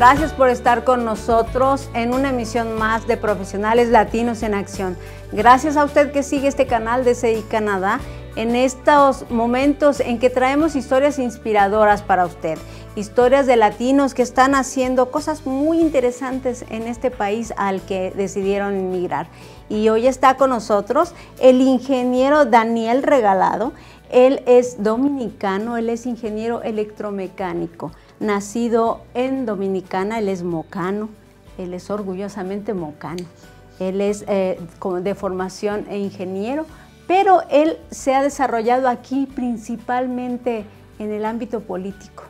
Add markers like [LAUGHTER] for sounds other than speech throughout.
Gracias por estar con nosotros en una emisión más de Profesionales Latinos en Acción. Gracias a usted que sigue este canal de CI Canadá en estos momentos en que traemos historias inspiradoras para usted, historias de latinos que están haciendo cosas muy interesantes en este país al que decidieron emigrar. Y hoy está con nosotros el ingeniero Daniel Regalado. Él es dominicano, él es ingeniero electromecánico, nacido en Dominicana, él es mocano, él es orgullosamente mocano. Él es eh, de formación e ingeniero, pero él se ha desarrollado aquí principalmente en el ámbito político.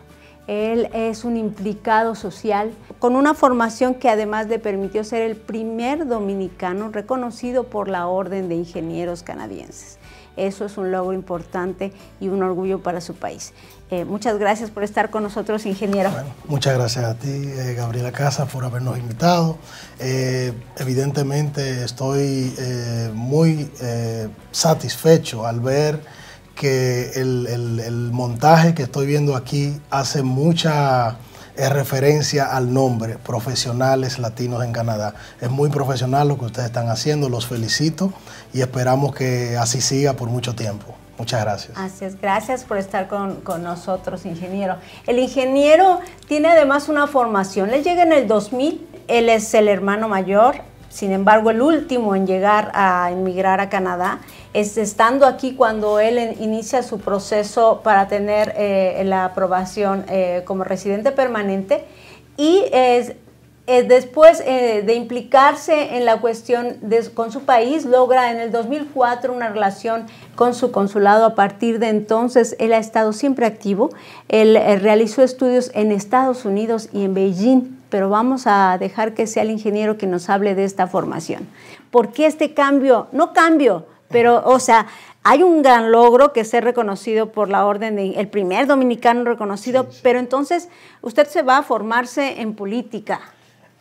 Él es un implicado social con una formación que además le permitió ser el primer dominicano reconocido por la Orden de Ingenieros Canadienses. Eso es un logro importante y un orgullo para su país. Eh, muchas gracias por estar con nosotros, ingeniero. muchas gracias a ti, eh, Gabriela Casa, por habernos invitado. Eh, evidentemente estoy muy satisfecho al ver que el montaje que estoy viendo aquí hace mucha es referencia al nombre, Profesionales Latinos en Canadá. Es muy profesional lo que ustedes están haciendo, los felicito y esperamos que así siga por mucho tiempo. Muchas gracias. Así gracias por estar con, con, nosotros, ingeniero. El ingeniero tiene además una formación, le llega en el 2000, él es el hermano mayor, sin embargo, el último en llegar a emigrar a Canadá es estando aquí cuando él inicia su proceso para tener eh, la aprobación eh, como residente permanente y eh, después eh, de implicarse en la cuestión con su país, logra en el 2004 una relación con su consulado. A partir de entonces, él ha estado siempre activo. Él eh, realizó estudios en Estados Unidos y en Beijing, pero vamos a dejar que sea el ingeniero que nos hable de esta formación. ¿Por qué este cambio? No cambio, pero, o sea, hay un gran logro que ser reconocido por la orden el primer dominicano reconocido, pero entonces usted se va a formarse en política.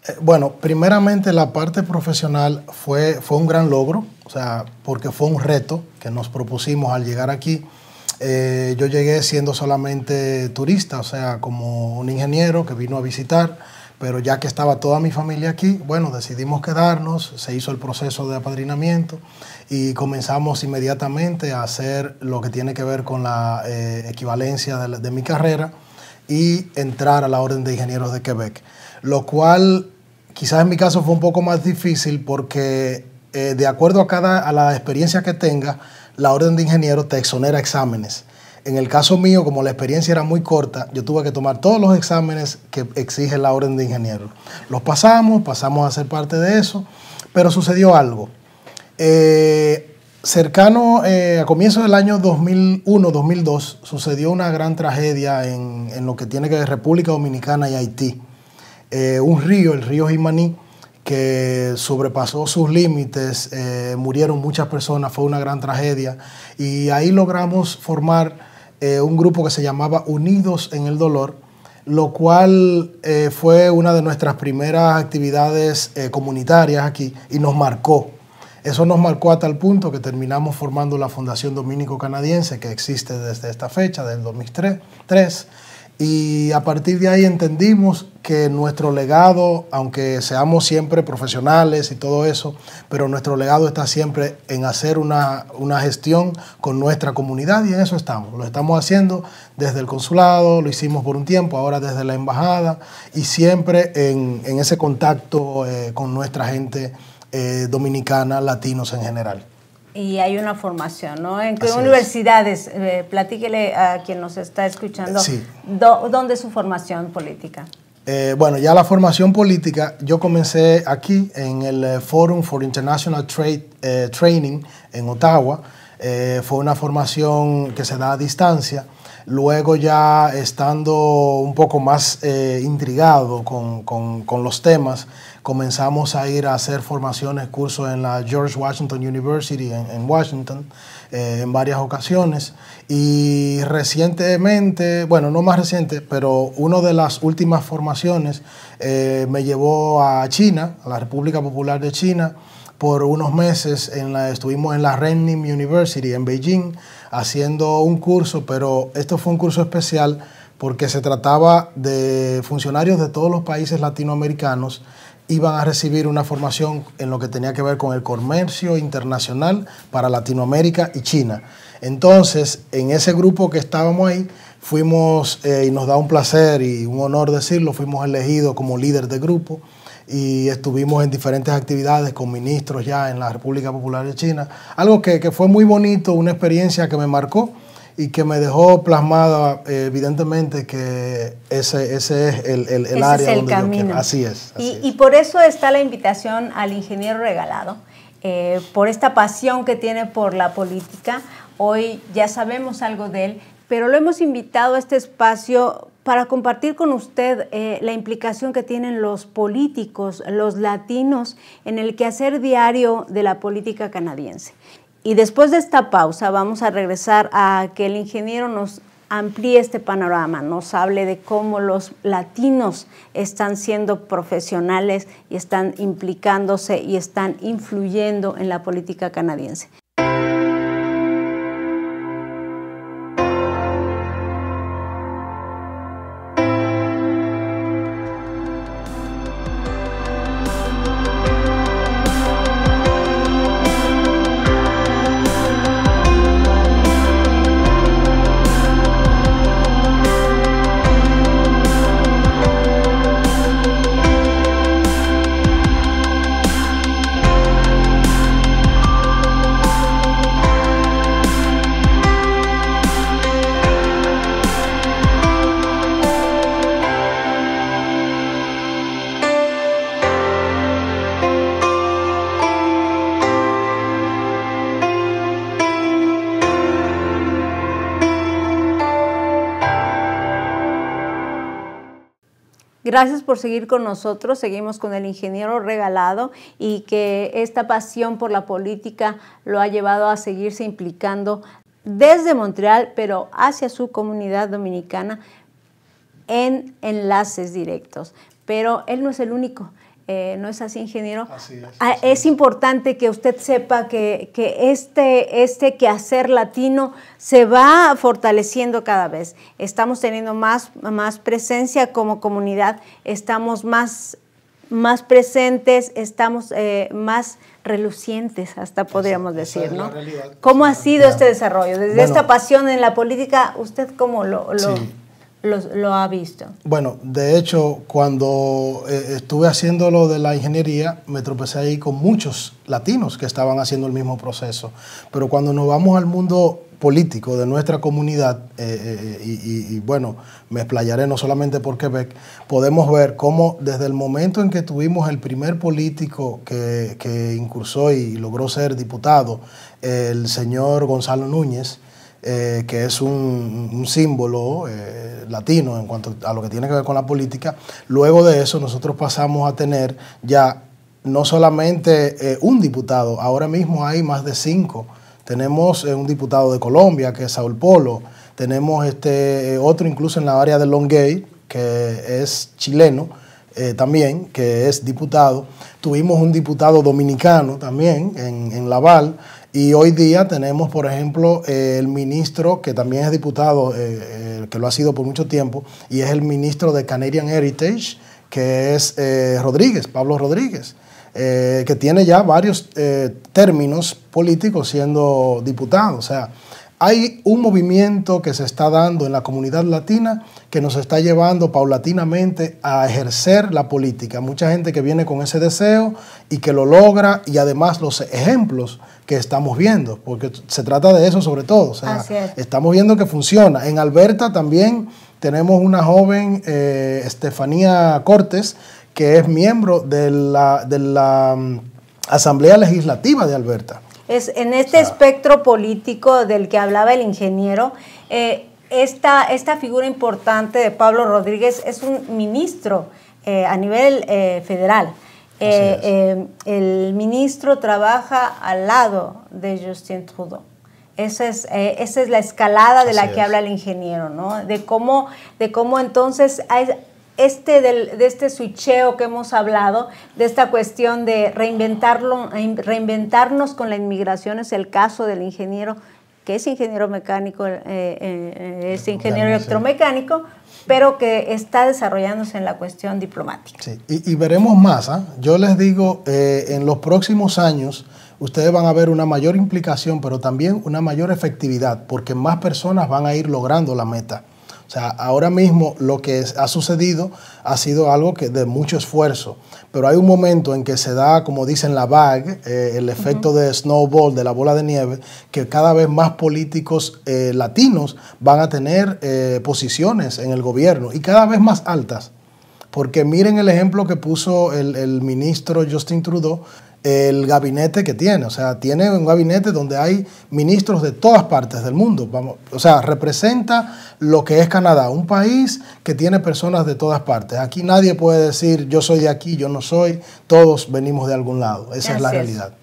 Eh, bueno, primeramente la parte profesional fue, fue un gran logro, o sea, porque fue un reto que nos propusimos al llegar aquí. Eh, yo llegué siendo solamente turista, o sea, como un ingeniero que vino a visitar, pero ya que estaba toda mi familia aquí, bueno, decidimos quedarnos, se hizo el proceso de apadrinamiento y comenzamos inmediatamente a hacer lo que tiene que ver con la eh, equivalencia de, de mi carrera y entrar a la Orden de Ingenieros de Quebec, lo cual Quizás en mi caso fue un poco más difícil porque eh, de acuerdo a cada a la experiencia que tenga, la orden de ingeniero te exonera exámenes. En el caso mío, como la experiencia era muy corta, yo tuve que tomar todos los exámenes que exige la orden de ingeniero. Los pasamos, pasamos a ser parte de eso, pero sucedió algo. Eh, cercano eh, a comienzos del año 2001-2002 sucedió una gran tragedia en, en lo que tiene que ver República Dominicana y Haití. Eh, un río, el río Jimaní, que sobrepasó sus límites, eh, murieron muchas personas, fue una gran tragedia. Y ahí logramos formar eh, un grupo que se llamaba Unidos en el Dolor, lo cual fue una de nuestras primeras actividades comunitarias aquí y nos marcó. Eso nos marcó a tal punto que terminamos formando la Fundación Dominico Canadiense, que existe desde esta fecha, del 2003 y a partir de ahí entendimos que nuestro legado, aunque seamos siempre profesionales y todo eso, pero nuestro legado está siempre en hacer una, gestión con nuestra comunidad y en eso estamos. Lo estamos haciendo desde el consulado, lo hicimos por un tiempo, ahora desde la embajada y siempre en, ese contacto eh, con nuestra gente eh, dominicana, latinos en general y hay una formación, ¿no? ¿En qué universidades? Eh, platíquele a quien nos está escuchando. Sí. ¿Dónde es su formación política? Eh, bueno, ya la formación política, yo comencé aquí en el eh, Forum for International Trade Training en Ottawa. fue una formación que se da a distancia. Luego ya estando un poco más intrigado con, con, con los temas, comenzamos a ir a hacer formaciones, cursos en la George Washington University en, Washington eh, en varias ocasiones. Y recientemente, bueno, no más reciente, pero una de las últimas formaciones eh, me llevó a China, a la República Popular de China por unos meses. En la, estuvimos en la Renmin University en Beijing haciendo un curso, pero esto fue un curso especial porque se trataba de funcionarios de todos los países latinoamericanos iban a recibir una formación en lo que tenía que ver con el comercio internacional para Latinoamérica y China. Entonces, en ese grupo que estábamos ahí, fuimos, eh, y nos da un placer y un honor decirlo, fuimos elegidos como líder de grupo y estuvimos en diferentes actividades con ministros ya en la República Popular de China, algo que, que fue muy bonito, una experiencia que me marcó y que me dejó plasmada eh, evidentemente que ese, ese es el, el, área donde camino. Así, es, así y, y, por eso está la invitación al ingeniero regalado, eh, por esta pasión que tiene por la política. Hoy ya sabemos algo de él, pero lo hemos invitado a este espacio para compartir con usted eh, la implicación que tienen los políticos, los latinos, en el quehacer diario de la política canadiense. Y después de esta pausa vamos a regresar a que el ingeniero nos amplíe este panorama, nos hable de cómo los latinos están siendo profesionales y están implicándose y están influyendo en la política canadiense. Gracias por seguir con nosotros. Seguimos con el ingeniero regalado y que esta pasión por la política lo ha llevado a seguirse implicando desde Montreal, pero hacia su comunidad dominicana en enlaces directos. Pero él no es el único. Eh, ¿No es así, ingeniero? Ah, es, importante que usted sepa que, que, este, este quehacer latino se va fortaleciendo cada vez. Estamos teniendo más, más presencia como comunidad, estamos más, más presentes, estamos eh, más relucientes, hasta podríamos decir, ¿no? ¿Cómo ha sido este desarrollo? Desde esta pasión en la política, ¿usted cómo lo...? lo lo, ha visto? Bueno, de hecho, cuando eh, estuve haciendo lo de la ingeniería, me tropecé ahí con muchos latinos que estaban haciendo el mismo proceso. Pero cuando nos vamos al mundo político de nuestra comunidad, eh, eh, y, bueno, me explayaré no solamente por Quebec, podemos ver cómo desde el momento en que tuvimos el primer político que, que incursó y logró ser diputado, el señor Gonzalo Núñez, eh, que es un, símbolo eh, latino en cuanto a lo que tiene que ver con la política. Luego de eso nosotros pasamos a tener ya no solamente eh, un diputado, ahora mismo hay más de cinco. Tenemos un diputado de Colombia, que es Saúl Polo, tenemos este, otro incluso en la área de Longuey que es chileno, también, que es diputado. Tuvimos un diputado dominicano también en, en Laval. Y hoy día tenemos, por ejemplo, el ministro, que también es diputado, eh, eh, que lo ha sido por mucho tiempo, y es el ministro de Canadian Heritage, que es eh, Rodríguez, Pablo Rodríguez, que tiene ya varios términos políticos siendo diputado. O sea, hay un movimiento que se está dando en la comunidad latina que nos está llevando paulatinamente a ejercer la política. Mucha gente que viene con ese deseo y que lo logra y además los ejemplos que estamos viendo, porque se trata de eso sobre todo. Estamos viendo que funciona. En Alberta también tenemos una joven, eh, Estefanía Cortes, que es miembro de de la mm, Asamblea Legislativa de Alberta. Es en este espectro político del que hablaba el ingeniero, eh, esta, figura importante de Pablo Rodríguez es un ministro eh, a nivel eh, federal. el ministro trabaja al lado de Justin Trudeau. Esa es, es la escalada de la que habla el ingeniero, ¿no? De cómo, de cómo entonces hay, este de este switcheo que hemos hablado, de esta cuestión de reinventarlo, reinventarnos con la inmigración, es el caso del ingeniero que es ingeniero mecánico, eh, eh, es ingeniero electromecánico, pero que está desarrollándose en la cuestión diplomática. y, veremos más. ¿ah? Yo les digo, eh, en los próximos años ustedes van a ver una mayor implicación, pero también una mayor efectividad, porque más personas van a ir logrando la meta. O sea, ahora mismo lo que ha sucedido ha sido algo que de mucho esfuerzo, pero hay un momento en que se da, como dicen la bag, eh, el efecto de snowball, de la bola de nieve, que cada vez más políticos eh, latinos van a tener eh, posiciones en el gobierno y cada vez más altas. Porque miren el ejemplo que puso el, el ministro Justin Trudeau el gabinete que tiene. O sea, tiene un gabinete donde hay ministros de todas partes del mundo. Vamos, o sea, representa lo que es Canadá, un país que tiene personas de todas partes. Aquí nadie puede decir yo soy de aquí, yo no soy, todos venimos de algún lado. Esa es la realidad.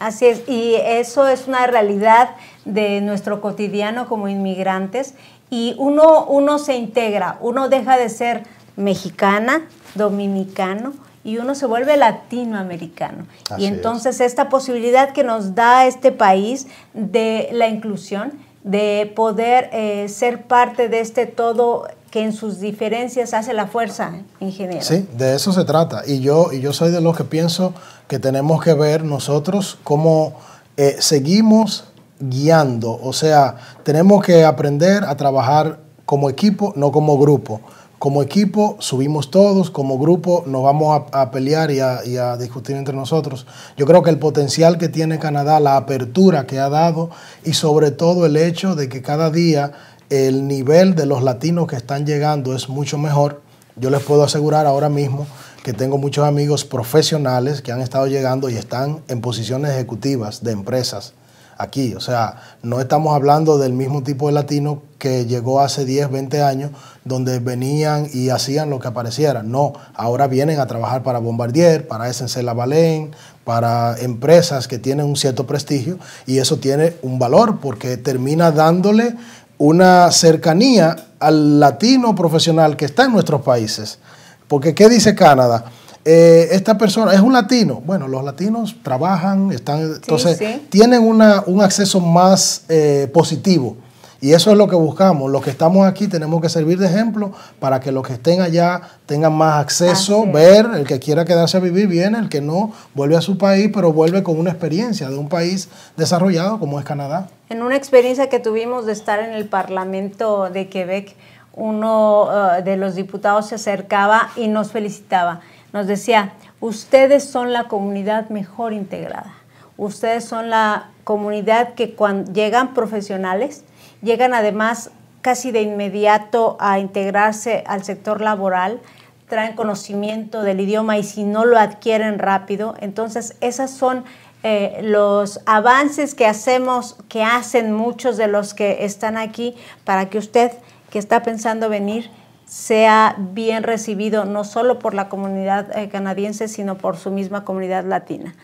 Así es, y eso es una realidad de nuestro cotidiano como inmigrantes y uno, uno se integra, uno deja de ser mexicana, dominicano, y uno se vuelve latinoamericano. y entonces esta posibilidad que nos da este país de la inclusión, de poder eh, ser parte de este todo que en sus diferencias hace la fuerza, ingeniero. Sí, de eso se trata. Y yo, y yo soy de los que pienso que tenemos que ver nosotros cómo eh, seguimos guiando. O sea, tenemos que aprender a trabajar como equipo, no como grupo como equipo subimos todos, como grupo nos vamos a, pelear y a, y a, discutir entre nosotros. Yo creo que el potencial que tiene Canadá, la apertura que ha dado y sobre todo el hecho de que cada día el nivel de los latinos que están llegando es mucho mejor. Yo les puedo asegurar ahora mismo que tengo muchos amigos profesionales que han estado llegando y están en posiciones ejecutivas de empresas aquí. O sea, no estamos hablando del mismo tipo de latino que llegó hace 10, 20 años, donde venían y hacían lo que apareciera. No, ahora vienen a trabajar para Bombardier, para SNC Lavalén, para empresas que tienen un cierto prestigio y eso tiene un valor porque termina dándole una cercanía al latino profesional que está en nuestros países. Porque, ¿qué dice Canadá? Eh, esta persona es un latino. Bueno, los latinos trabajan, están, entonces tienen un acceso más eh, positivo. Y eso es lo que buscamos. Los que estamos aquí tenemos que servir de ejemplo para que los que estén allá tengan más acceso, ver, el que quiera quedarse a vivir bien... el que no vuelve a su país, pero vuelve con una experiencia de un país desarrollado como es Canadá. En una experiencia que tuvimos de estar en el Parlamento de Quebec, uno eh, de los diputados se acercaba y nos felicitaba nos decía, ustedes son la comunidad mejor integrada, ustedes son la comunidad que cuando llegan profesionales, llegan además casi de inmediato a integrarse al sector laboral, traen conocimiento del idioma y si no lo adquieren rápido, entonces esas son eh, los avances que hacemos, que hacen muchos de los que están aquí para que usted que está pensando venir sea bien recibido no solo por la comunidad eh, canadiense, sino por su misma comunidad latina.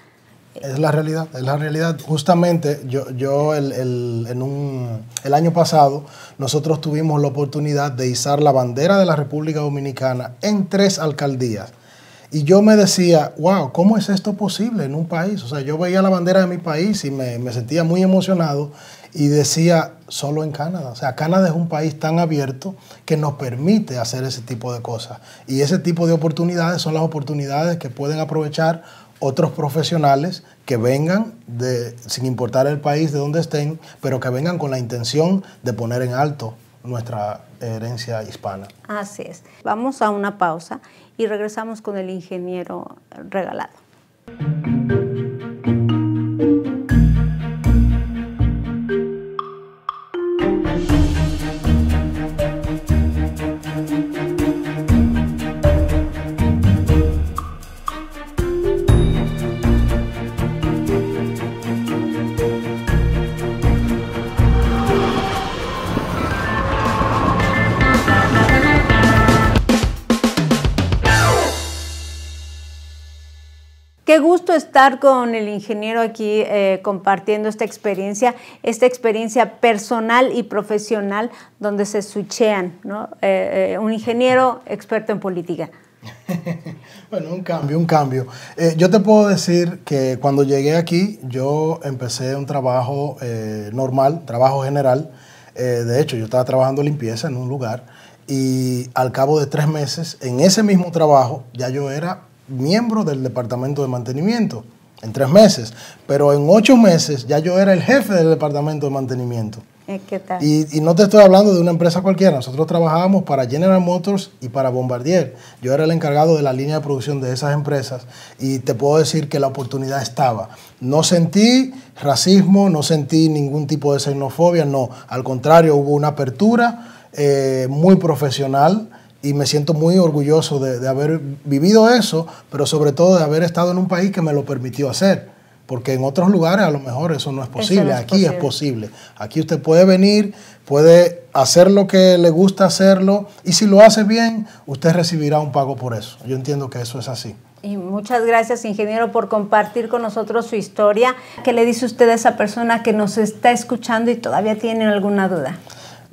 Es la realidad, es la realidad. Justamente yo, el, el año pasado nosotros tuvimos la oportunidad de izar la bandera de la República Dominicana en tres alcaldías. Y yo me decía, wow, ¿cómo es esto posible en un país? O sea, yo veía la bandera de mi país y me, me sentía muy emocionado y decía solo en Canadá. O sea, Canadá es un país tan abierto que nos permite hacer ese tipo de cosas. Y ese tipo de oportunidades son las oportunidades que pueden aprovechar otros profesionales que vengan de, sin importar el país de donde estén, pero que vengan con la intención de poner en alto nuestra herencia hispana. Así es. Vamos a una pausa y regresamos con el ingeniero regalado. Qué gusto estar con el ingeniero aquí eh, compartiendo esta experiencia, esta experiencia personal y profesional donde se suchean, ¿no? Eh, eh, un ingeniero experto en política. [LAUGHS] bueno, un cambio, un cambio. yo te puedo decir que cuando llegué aquí, yo empecé un trabajo normal, trabajo general. de hecho, yo estaba trabajando limpieza en un lugar y al cabo de tres meses, en ese mismo trabajo, ya yo era miembro del departamento de mantenimiento en tres meses, pero en ocho meses ya yo era el jefe del departamento de mantenimiento. Eh, ¿Qué tal? Y, no te estoy hablando de una empresa cualquiera, nosotros trabajábamos para General Motors y para Bombardier. Yo era el encargado de la línea de producción de esas empresas y te puedo decir que la oportunidad estaba. No sentí racismo, no sentí ningún tipo de xenofobia, no, al contrario, hubo una apertura eh, muy profesional y me siento muy orgulloso de, haber vivido eso, pero sobre todo de haber estado en un país que me lo permitió hacer. Porque en otros lugares a lo mejor eso no es posible, aquí es posible. Aquí usted puede venir, puede hacer lo que le gusta hacerlo y si lo hace bien, usted recibirá un pago por eso. Yo entiendo que eso es así. Y muchas gracias, ingeniero, por compartir con nosotros su historia. ¿Qué le dice usted a esa persona que nos está escuchando y todavía tiene alguna duda?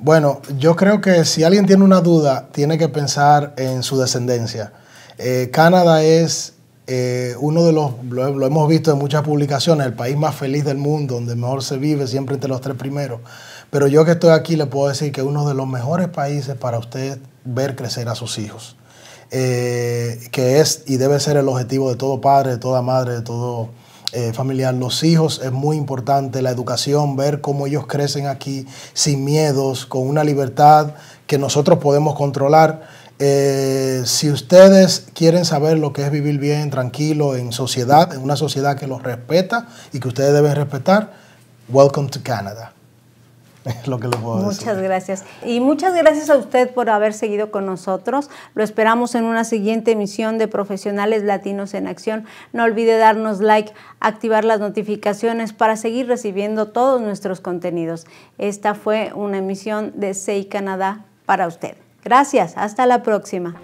Bueno, yo creo que si alguien tiene una duda, tiene que pensar en su descendencia. Eh, Canadá es eh, uno de los, lo, hemos visto en muchas publicaciones, el país más feliz del mundo, donde mejor se vive, siempre entre los tres primeros. Pero yo que estoy aquí le puedo decir que es uno de los mejores países para usted ver crecer a sus hijos, eh, que es y debe ser el objetivo de todo padre, de toda madre, de todo eh, familiar, los hijos es muy importante, la educación, ver cómo ellos crecen aquí sin miedos, con una libertad que nosotros podemos controlar. Eh, si ustedes quieren saber lo que es vivir bien, tranquilo, en sociedad, en una sociedad que los respeta y que ustedes deben respetar, welcome to Canada. [LAUGHS] lo que muchas gracias. Y muchas gracias a usted por haber seguido con nosotros. Lo esperamos en una siguiente emisión de Profesionales Latinos en Acción. No olvide darnos like, activar las notificaciones para seguir recibiendo todos nuestros contenidos. Esta fue una emisión de SEI Canadá para usted. Gracias. Hasta la próxima.